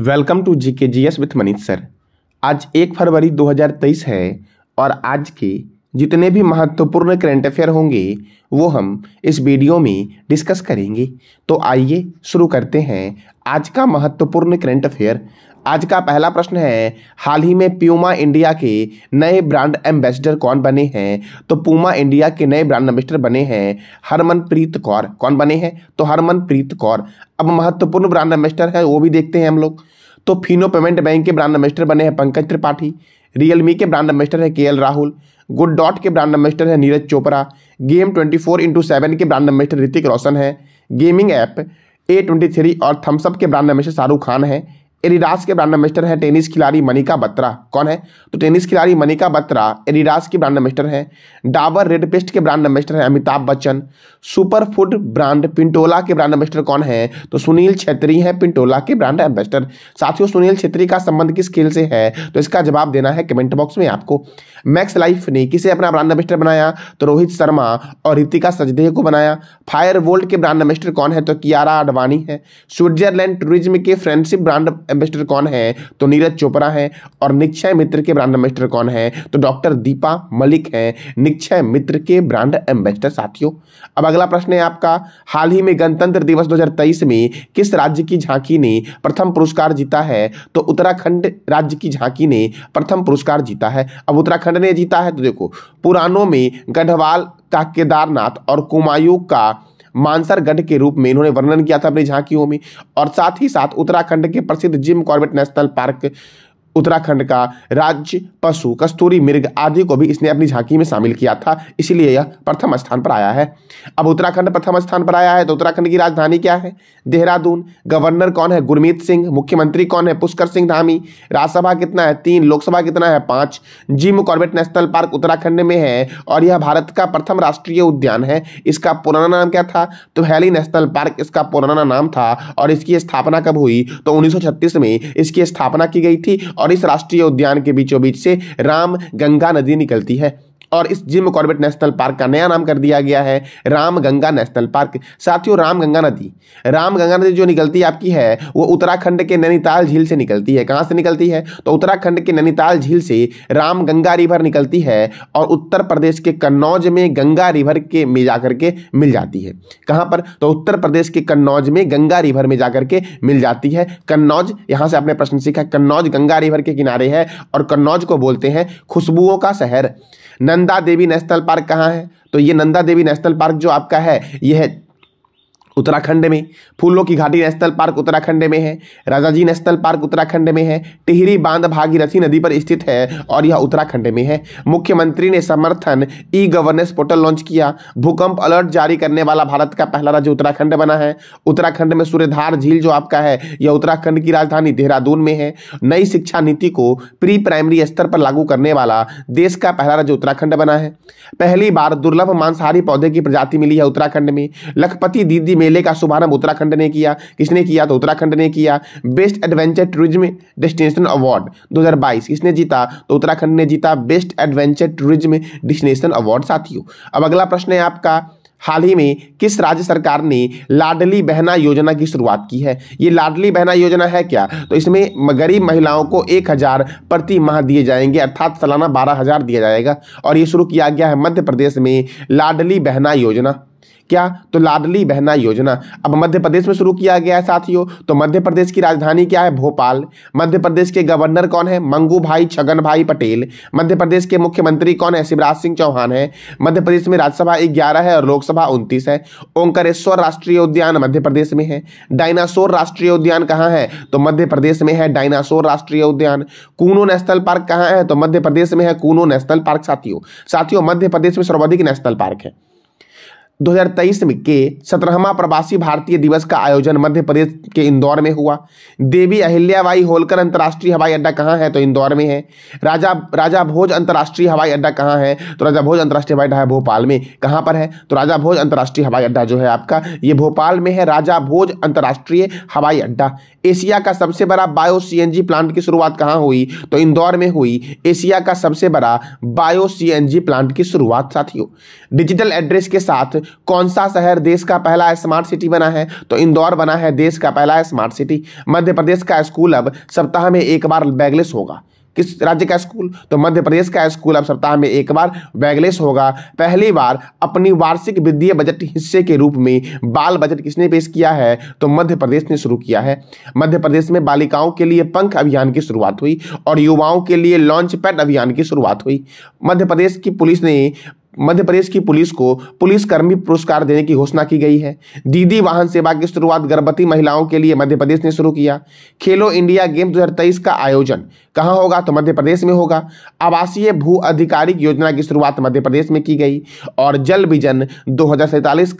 welcome to G K G S with Manish sir आज एक फरवरी 2023 है और आज के जितने भी महत्वपूर्ण करेंट अफेयर होंगे वो हम इस वीडियो में डिस्कस करेंगे तो आइए शुरू करते हैं आज का महत्वपूर्ण करेंट अफेयर आज का पहला प्रश्न है हाल ही में प्यूमा इंडिया के नए ब्रांड एम्बेसडर कौन बने हैं तो पूमा इंडिया के नए ब्रांड एम्बेसडर बने हैं हरमनप्रीत कौर कौन बने हैं तो हरमनप्रीत कौर अब महत्वपूर्ण ब्रांड एम्बेसडर है वो भी देखते हैं हम लोग तो फिनो पेमेंट बैंक के ब्रांड एम्बेसडर बने हैं पंकज त्रिपाठी रियलमी के ब्रांड एम्बेसडर है के राहुल गुड डॉट के ब्रांड एम्बेसडर है Neeraj Chopra game twenty four into seven के ब्रांड एम्बेसडर ऋतिक रोशन है gaming app A twenty three और थम्सअप के ब्रांड एम्बेसडर शाहरुख खान है एडिडास के ब्रांड एम्बेस्टर हैं टेनिस खिलाड़ी मनिका बत्रा कौन है तो टेनिस खिलाड़ी मनिका बत्रा एडिडास के ब्रांड एम्बेस्टर हैं डाबर रेड पेस्ट के ब्रांड एम्बेस्टर हैं Amitabh Bachchan super food brand Pintola के ब्रांड एम्बेस्टर कौन है तो सुनील छेत्री हैं पिंटोला के ब्रांड एम्बेस्टर साथियों सुनील छेत्री का संबंध किस खेल से है तो इसका जवाब देना है कमेंट बॉक्स में आपको मैक्स लाइफ ने किसे अपना ब्रांड एम्बेस्टर बनाया तो रोहित शर्मा और रितिका सजदेह को बनाया फायर वोल्ट के ब्रांड एम्बेस्टर कौन है तो कियारा आडवाणी है स्विट्जरलैंड टूरिज्म के फ्रेंडशिप ब्रांड एम्बेसडर कौन है तो नीरज चोपड़ा है और निक्षय मित्र के ब्रांड एम्बेसडर कौन है तो डॉक्टर दीपा मलिक है निक्षय मित्र के ब्रांड एम्बेसडर साथियों अब अगला प्रश्न है आपका हाल ही में गणतंत्र दिवस दो में किस राज्य की झांकी ने प्रथम पुरस्कार जीता है तो उत्तराखंड राज्य की झांकी ने प्रथम पुरस्कार जीता है अब उत्तराखंड ने जीता है तो देखो पुरानों में गढ़वाल का केदारनाथ और कुमायूं का मानसर गढ़ के रूप में इन्होंने वर्णन किया था अपनी झांकियों में और साथ ही साथ उत्तराखंड के प्रसिद्ध Jim Corbett national park Uttarakhand का राज्य पशु कस्तूरी मृग आदि को भी इसने अपनी झांकी में शामिल किया था इसलिए यह प्रथम स्थान पर आया है अब उत्तराखंड प्रथम स्थान पर आया है तो उत्तराखंड की राजधानी क्या है देहरादून गवर्नर कौन है गुरमीत सिंह मुख्यमंत्री कौन है पुष्कर सिंह धामी राज्यसभा कितना है तीन लोकसभा कितना है पाँच Jim Corbett national park Uttarakhand में है और यह भारत का प्रथम राष्ट्रीय उद्यान है इसका पुराना नाम क्या था तो हैली नेशनल पार्क इसका पुराना नाम था और इसकी स्थापना कब हुई तो उन्नीस में इसकी स्थापना की गई थी और और इस राष्ट्रीय उद्यान के बीचों बीच से राम गंगा नदी निकलती है और इस जिम कॉर्बेट नेशनल पार्क का नया नाम कर दिया गया है राम गंगा नेशनल पार्क साथियों गंगा नदी राम गंगा नदी जो निकलती है आपकी है वो उत्तराखंड के नैनीताल झील से निकलती है कहाँ से निकलती है तो उत्तराखंड के नैनीताल झील से राम गंगा रिवर निकलती है और उत्तर प्रदेश के कन्नौज में गंगा रिवर के में जाकर के मिल जाती है कहाँ पर तो उत्तर प्रदेश के कन्नौज में गंगा रिवर में जाकर के मिल जाती है कन्नौज यहाँ से आपने प्रश्न सीखा कन्नौज गंगा रिवर के किनारे है और कन्नौज को बोलते हैं खुशबुओं का शहर नंद नंदा देवी नेशनल पार्क कहाँ है तो ये नंदा देवी नेशनल पार्क जो आपका है यह उत्तराखंड में फूलों की घाटी नेशनल पार्क उत्तराखंड में है राजाजी नेशनल पार्क उत्तराखंड में है टिहरी बांध भागीरथी नदी पर स्थित है और यह उत्तराखंड में है मुख्यमंत्री ने समर्थन ई गवर्नेंस पोर्टल लॉन्च किया भूकंप अलर्ट जारी करने वाला भारत का पहला राज्य उत्तराखंड बना है उत्तराखंड में सूर्यधार झील जो आपका है यह उत्तराखंड की राजधानी देहरादून में है नई शिक्षा नीति को प्री प्राइमरी स्तर पर लागू करने वाला देश का पहला राज्य उत्तराखंड बना है पहली बार दुर्लभ मांसाहारी पौधे की प्रजाति मिली है उत्तराखंड में लखपति दीदी मेले का शुभारंभ उत्तराखंड ने किया किसने किया तो उत्तराखंड ने किया best adventure tourism destination award 2022 किसने जीता तो उत्तराखंड ने जीता best adventure tourism destination award साथियों अब अगला प्रश्न है आपका हाल ही में किस राज्य सरकार ने लाडली बहना योजना की शुरुआत की है ये लाडली बहना योजना है क्या तो इसमें गरीब महिलाओं को एक हज़ार प्रति माह दिए जाएंगे अर्थात सालाना बारह हज़ार दिया जाएगा और ये शुरू किया गया है मध्य प्रदेश में लाडली बहना योजना क्या तो लाडली बहना योजना अब मध्य प्रदेश में शुरू किया गया है साथियों तो मध्य प्रदेश की राजधानी क्या है भोपाल मध्य प्रदेश के गवर्नर कौन है मंगू भाई छगन भाई पटेल मध्य प्रदेश के मुख्यमंत्री कौन है शिवराज सिंह चौहान है मध्य प्रदेश में राज्यसभा ग्यारह है और लोकसभा उनतीस है ओंकारेश्वर राष्ट्रीय उद्यान मध्य प्रदेश में है डायनासोर राष्ट्रीय उद्यान कहाँ है तो मध्य प्रदेश में है डायनासोर राष्ट्रीय उद्यान कूनो नेशनल पार्क कहाँ है तो मध्य प्रदेश में है कूनो नेशनल पार्क साथियों साथियों मध्य प्रदेश में सर्वाधिक नेशनल पार्क है 2023 में के सत्रहवा प्रवासी भारतीय दिवस का आयोजन मध्य प्रदेश के इंदौर में हुआ देवी अहिल्याबाई होलकर अंतर्राष्ट्रीय हवाई अड्डा कहाँ है तो इंदौर में है राजा राजा भोज अंतर्राष्ट्रीय हवाई अड्डा कहाँ है तो राजा भोज अंतर्राष्ट्रीय हवाई अड्डा है भोपाल में कहाँ पर है तो राजा भोज अंतर्राष्ट्रीय हवाई अड्डा जो है आपका ये भोपाल में है राजा भोज अंतर्राष्ट्रीय हवाई अड्डा एशिया का सबसे बड़ा बायो सी प्लांट की शुरुआत कहाँ हुई तो इंदौर में हुई एशिया का सबसे बड़ा बायो सी प्लांट की शुरुआत साथियों डिजिटल एड्रेस के साथ कौन सा शहर देश का पहला स्मार्ट सिटी बना है तो इंदौर बना है देश का पहला स्मार्ट सिटी मध्य प्रदेश का स्कूल अब सप्ताह में एक बार बैगलेस होगा किस राज्य का स्कूल तो मध्य प्रदेश का स्कूल अब सप्ताह में एक बार बैगलेस होगा पहली बार अपनी वार्षिक वित्तीय बजट हिस्से के रूप में बाल बजट किसने पेश किया है तो मध्य प्रदेश ने शुरू किया है मध्य प्रदेश में बालिकाओं के लिए पंख अभियान की शुरुआत हुई और युवाओं के लिए लॉन्च पैड अभियान की शुरुआत हुई मध्य प्रदेश की पुलिस ने मध्य प्रदेश की पुलिस को पुलिस कर्मी पुरस्कार देने की घोषणा की गई है दीदी वाहन सेवा की शुरुआत गर्भवती महिलाओं के लिए मध्य प्रदेश ने शुरू किया खेलो इंडिया गेम 2023 का आयोजन कहाँ होगा तो मध्य प्रदेश में होगा आवासीय भू आधिकारिक योजना की शुरुआत मध्य प्रदेश में की गई और जल विजन दो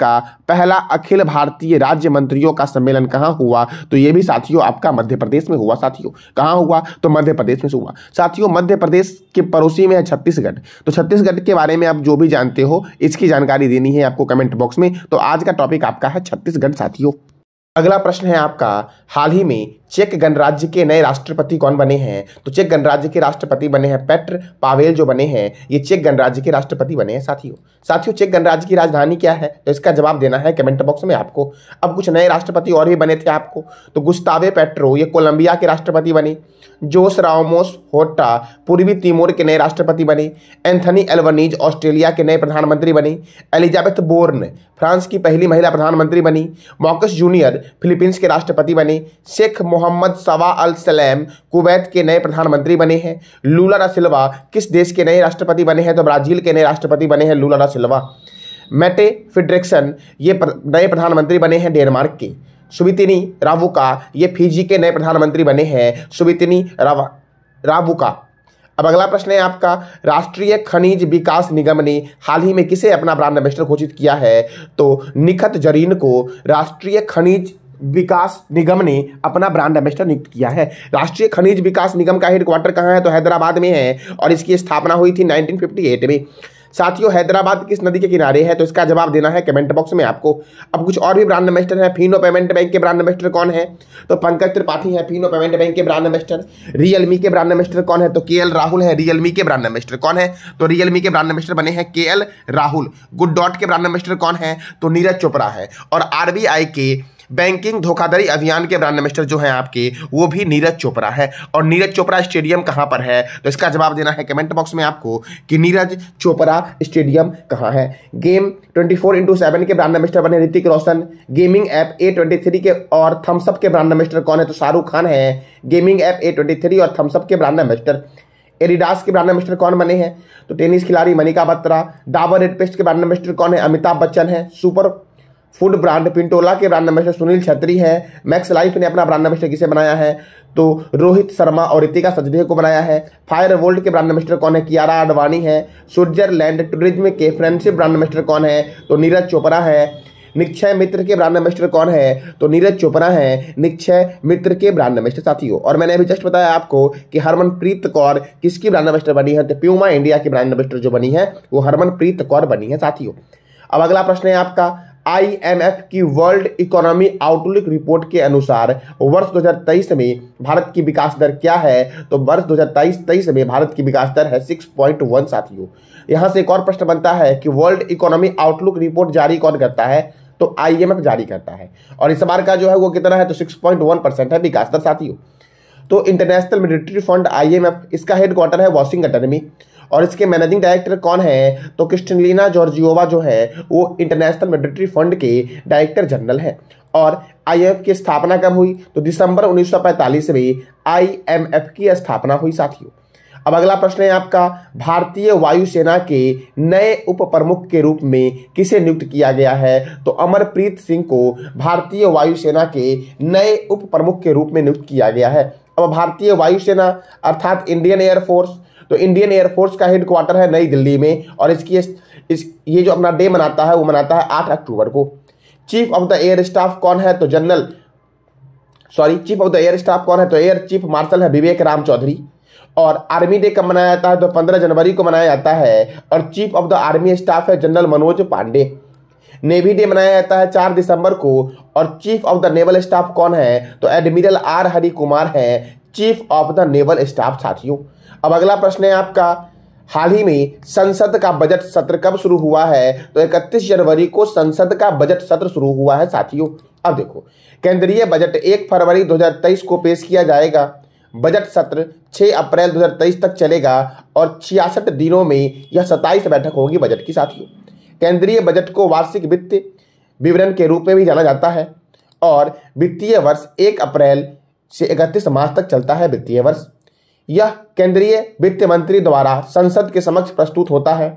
का पहला अखिल भारतीय राज्य मंत्रियों का सम्मेलन कहाँ हुआ तो ये भी साथियों आपका मध्य प्रदेश में हुआ साथियों कहाँ हुआ तो मध्य प्रदेश में हुआ साथियों मध्य प्रदेश के पड़ोसी में है छत्तीसगढ़ तो छत्तीसगढ़ के बारे में आप जो भी जानते हो इसकी जानकारी देनी है आपको कमेंट बॉक्स में तो आज का टॉपिक आपका है छत्तीसगढ़ साथियों अगला प्रश्न है आपका हाल ही में चेक गणराज्य के नए राष्ट्रपति कौन बने हैं तो चेक गणराज्य के राष्ट्रपति बने हैं पेट्र पावेल जो बने हैं ये चेक गणराज्य के राष्ट्रपति बने हैं साथियों साथियों चेक गणराज्य की राजधानी क्या है तो इसका जवाब देना है कमेंट बॉक्स में आपको अब कुछ नए राष्ट्रपति और भी बने थे आपको तो गुस्तावे पेट्रो ये कोलंबिया के राष्ट्रपति बने जोस रामोस होटा पूर्वी तिमोर के नए राष्ट्रपति बने एंथनी एल्वनीज ऑस्ट्रेलिया के नए प्रधानमंत्री बने एलिजाबेथ बोर्न फ्रांस की पहली महिला प्रधानमंत्री बनी मॉकस जूनियर फिलीपींस के राष्ट्रपति बने शेख मोहम्मद सवा अल सलेम कुवैत के नए प्रधानमंत्री बने हैं लूला रसिल्वा किस देश के नए राष्ट्रपति बने हैं तो ब्राजील के नए राष्ट्रपति बने हैं लूला रसिल्वा मैटे फिड्रिक्सन ये प्र, नए प्रधानमंत्री बने हैं डेनमार्क के सुबितिनी रावुका ये फिजी के नए प्रधानमंत्री बने हैं सुबितिनी रावा रावुका अब अगला प्रश्न है आपका राष्ट्रीय खनिज विकास निगम ने हाल ही में किसे अपना ब्रांड एम्बेसडर घोषित किया है तो निखत जरीन को राष्ट्रीय खनिज विकास निगम ने अपना ब्रांड एम्बेसडर नियुक्त किया है राष्ट्रीय खनिज विकास निगम का हेडक्वार्टर कहाँ है तो हैदराबाद में है और इसकी स्थापना हुई थी 1958 में साथियों हैदराबाद किस नदी के किनारे है तो इसका जवाब देना है कमेंट बॉक्स में आपको अब कुछ और भी ब्रांड एम्बेस्टर है फीनो पेमेंट बैंक के ब्रांड एम्बेस्टर कौन है तो पंकज त्रिपाठी है फीनो पेमेंट बैंक के ब्रांड एम्बेस्टर रियलमी के ब्रांड एम्बेस्टर कौन है तो के राहुल है रियलमी के ब्रांड एम्बेस्टर कौन है तो रियलमी के ब्रांड एम्बेस्टर बने हैं के राहुल गुड डॉट के ब्रांड एम्बेस्टर कौन है तो नीरज चोपड़ा है और आरबीआई के बैंकिंग धोखाधड़ी अभियान के ब्रांड एम्बेस्टर जो है आपके वो भी नीरज चोपड़ा है और नीरज चोपड़ा स्टेडियम कहां पर है तो इसका जवाब देना है कमेंट बॉक्स में आपको कि नीरज चोपड़ा स्टेडियम कहां है game twenty four into seven के ब्रांड एम्बेस्टर बने Hrithik Roshan gaming app A twenty three के और थम्सअप के ब्रांड एम्बेस्टर कौन है तो शाहरुख खान है gaming app A twenty three और थम्सअप के ब्रांड एम्बेस्टर एडिडास के ब्रांड एम्बेस्टर कौन बने हैं तो टेनिस खिलाड़ी मनिका बत्रा डाबर रेड पेस्ट के ब्रांड एम्बेस्टर कौन है अमिताभ बच्चन है सुपर फूड ब्रांड पिंटोला के ब्रांड एम्बेसडर सुनील छत्री हैं मैक्स लाइफ ने अपना ब्रांड एम्बेसडर किसे बनाया है तो रोहित शर्मा और ऋतिका सजदे को बनाया है फायर वोल्ट के ब्रांड एम्बेसडर कौन है कियारा आडवाणी है स्विट्जरलैंड टूरिज्म के फ्रेंडशिप ब्रांड एम्बेसडर कौन है तो नीरज चोपड़ा है निक्षय मित्र के ब्रांड एम्बेसडर कौन है तो नीरज चोपड़ा है निक्षय मित्र के ब्रांड एम्बेसडर साथियों और मैंने अभी जस्ट बताया आपको कि हरमनप्रीत कौर किसकी ब्रांड एम्बेसडर बनी है तो प्यूमा इंडिया की ब्रांड एम्बेसडर जो बनी है वो हरमनप्रीत कौर बनी है साथियों अब अगला प्रश्न है आपका आईएमएफ की वर्ल्ड इकोनॉमी आउटलुक रिपोर्ट के अनुसार वर्ष 2023 में भारत की विकास दर क्या है तो वर्ष 2023 23 में भारत की विकास दर है 6.1 साथियों यहां से एक और प्रश्न बनता है कि वर्ल्ड इकोनॉमी आउटलुक रिपोर्ट जारी कौन करता है तो आईएमएफ जारी करता है और इस बार का जो है वो कितना है तो सिक्स परसेंट है विकास दर साथियों तो इंटरनेशनल मिलिट्री फंड आईएमएफ इसका हेडक्वार्टर है वॉशिंगटन में और इसके मैनेजिंग डायरेक्टर कौन है तो क्रिस्टलिना जॉर्जियोवा जो है वो इंटरनेशनल मिलिट्री फंड के डायरेक्टर जनरल है और आईएमएफ की स्थापना कब हुई तो दिसंबर 1945 में आईएमएफ की स्थापना हुई साथियों अब अगला प्रश्न है आपका भारतीय वायुसेना के नए उप प्रमुख के रूप में किसे नियुक्त किया गया है तो अमरप्रीत सिंह को भारतीय वायुसेना के नए उप प्रमुख के रूप में नियुक्त किया गया है अब भारतीय वायुसेना अर्थात इंडियन एयरफोर्स तो इंडियन एयरफोर्स का हेडक्वार्टर है नई दिल्ली में और इसकी इस ये जो अपना डे मनाता है वो मनाता है आठ अक्टूबर को chief of the air staff कौन है तो general sorry chief of the air staff कौन है तो एयर चीफ मार्शल है विवेक राम चौधरी और आर्मी डे कब मनाया जाता है तो पंद्रह जनवरी को मनाया जाता है और chief of the army staff है general Manoj Pandey navy day मनाया जाता है चार दिसंबर को और chief of the naval staff कौन है तो एडमिरल आर हरि कुमार है chief of the naval staff साथियों अब अगला प्रश्न है आपका हाल ही में संसद का बजट सत्र कब शुरू हुआ है तो 31 जनवरी को संसद का बजट सत्र शुरू हुआ है साथियों अब देखो केंद्रीय बजट 1 फरवरी 2023 को पेश किया जाएगा बजट सत्र 6 अप्रैल 2023 तक चलेगा और छियासठ दिनों में यह 27 बैठक होगी बजट की साथियों केंद्रीय बजट को वार्षिक वित्त विवरण के रूप में भी जाना जाता है और वित्तीय वर्ष एक अप्रैल से इकतीस मार्च तक चलता है वित्तीय वर्ष यह केंद्रीय वित्त मंत्री द्वारा संसद के समक्ष प्रस्तुत होता है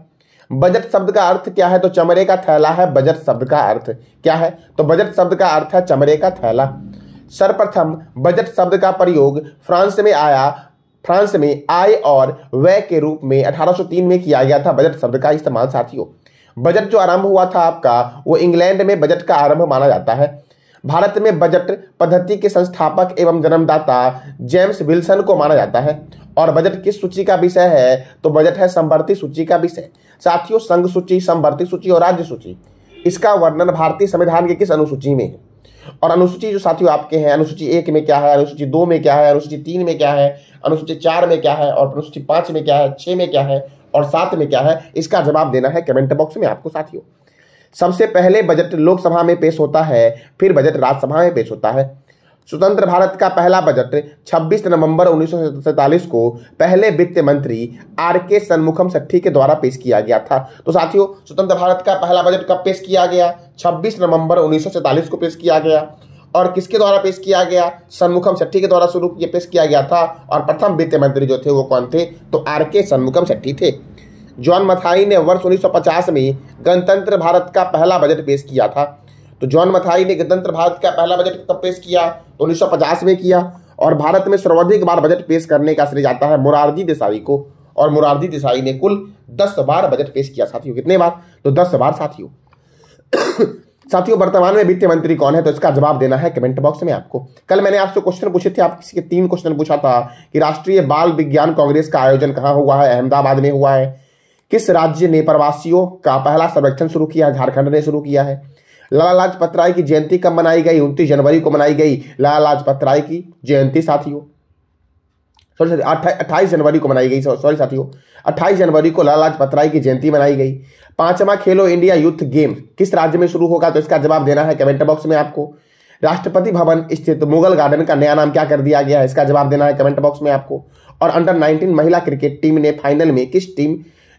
बजट शब्द का अर्थ क्या है तो चमड़े का थैला है बजट शब्द का अर्थ क्या है तो बजट शब्द का अर्थ है चमड़े का थैला सर्वप्रथम बजट शब्द का प्रयोग फ्रांस में आया फ्रांस में आय और व्यय के रूप में 1803 में किया गया था बजट शब्द का इस्तेमाल साथियों बजट जो आरंभ हुआ था आपका वो इंग्लैंड में बजट का आरंभ माना जाता है भारत में बजट पद्धति के संस्थापक एवं जन्मदाता जेम्स विल्सन को माना जाता है और बजट किस सूची का विषय है तो बजट है संवर्ती सूची का विषय साथियों संघ सूची संवर्ती सूची और राज्य सूची इसका वर्णन भारतीय संविधान के किस अनुसूची में है और अनुसूची जो साथियों आपके हैं अनुसूची एक में क्या है अनुसूची दो में क्या है अनुसूची तीन में क्या है अनुसूची चार में क्या है और अनुसूची पांच में क्या है छह में क्या है और साथ में क्या है इसका जवाब देना है कमेंट बॉक्स में आपको साथियों सबसे पहले बजट लोकसभा में पेश होता है फिर बजट राज्यसभा में पेश होता है स्वतंत्र भारत का पहला बजट 26 नवंबर उन्नीस को पहले वित्त मंत्री आर के सन्मुखम सट्टी के द्वारा पेश किया गया था तो साथियों स्वतंत्र भारत का पहला बजट कब पेश किया गया 26 नवंबर उन्नीस को पेश किया गया और किसके द्वारा पेश किया गया सन्मुखम शेट्टी के द्वारा शुरू ये पेश किया गया था और प्रथम वित्त मंत्री जो थे वो कौन थे तो आर के सन्मुखम शेट्टी थे जॉन मथाई ने वर्ष 1950 में गणतंत्र भारत का पहला बजट पेश किया था तो जॉन मथाई ने गणतंत्र भारत का पहला बजट कब पेश किया तो उन्नीस में किया और भारत में सर्वाधिक बार बजट पेश करने का श्रेय जाता है मुरारजी देसाई को और मुरारजी देसाई ने कुल दस बार बजट पेश किया साथियों कितने बार तो दस बार साथियों साथियों वर्तमान में वित्त मंत्री कौन है तो इसका जवाब देना है कमेंट बॉक्स में आपको कल मैंने आपसे क्वेश्चन पूछे थे आप किसी के तीन क्वेश्चन पूछा था कि राष्ट्रीय बाल विज्ञान कांग्रेस का आयोजन कहाँ हुआ है अहमदाबाद में हुआ है किस राज्य ने प्रवासियों का पहला सर्वेक्षण शुरू किया झारखंड ने शुरू किया है लाला लाजपत राय की जयंती कब मनाई गई उनतीस जनवरी को मनाई गई लाला लाजपत राय की जयंती साथियों सॉरी सॉरी अट्ठाईस जनवरी को मनाई गई सॉरी साथियों अट्ठाईस जनवरी को लाला लाजपत राय की जयंती मनाई गई पांचवा खेलो इंडिया यूथ गेम किस राज्य में शुरू होगा तो इसका जवाब देना है कमेंट बॉक्स में आपको राष्ट्रपति भवन स्थित मुगल गार्डन का नया नाम क्या कर दिया गया है इसका जवाब देना है कमेंट बॉक्स में आपको और अंडर 19 महिला क्रिकेट टीम ने फाइनल में किस टीम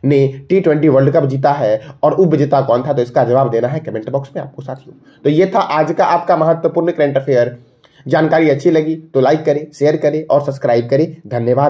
ने टी ट्वेंटी वर्ल्ड कप जीता है और उप विजेता कौन था तो इसका जवाब देना है कमेंट बॉक्स में आपको साथियों तो ये था आज का आपका महत्वपूर्ण करंट अफेयर जानकारी अच्छी लगी तो लाइक करें शेयर करें और सब्सक्राइब करें धन्यवाद